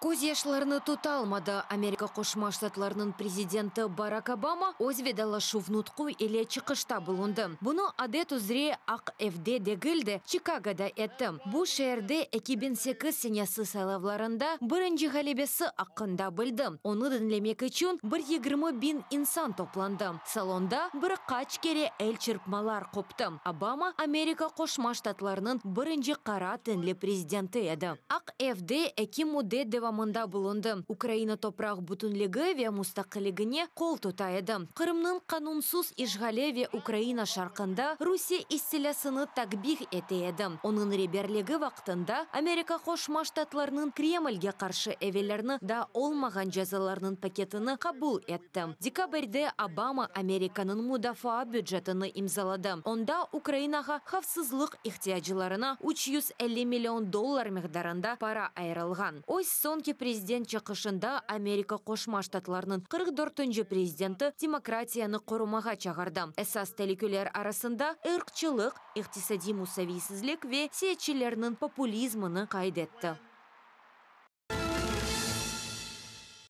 көз яшларыны америка кошма президенті барак обама өз ведалашув нутку эле чыгышта булунду Бұны адет узре ак эвде дегилде чикагода этти бул шээрде эки миң сегиз сенеси сайлоолорунда биринчи аққында акында Оны аны динлемек үчүн бир инсан топланды салонда бір қач кере эл чырпмалар қопты. обама америка кошма штатларынын биринчи кара тинли президенти эди ак эвде эки чыгымында бұлынды. украина топырақ бүтінлігі ве мұстақылігіне қол тұтайды. Қырымның қанунсыз ишгале ве украина шарқында русия истилясыны такбих әтейді. Оның реберлігі вақтында америка қошмаштатларының штатларынын кремльге қаршы эвелерни да олмаған жазаларының пакетіні қабыл әтті. декабрьде обама Американың мұдафа бюджетіні имзалады онда украинаға хавсызлык иқтияджыларына 350 миллион доллар мегдарында пара айрылган ось соңки президент чықышында Америка қошма штатларының 44 түнжі президенті демократияны қорумаға чағарды. Әсас тәлікілер арасында ұрқчылық, иқтисадиму сәвейсізлік ве сетчілерінің популизмыны қайдетті.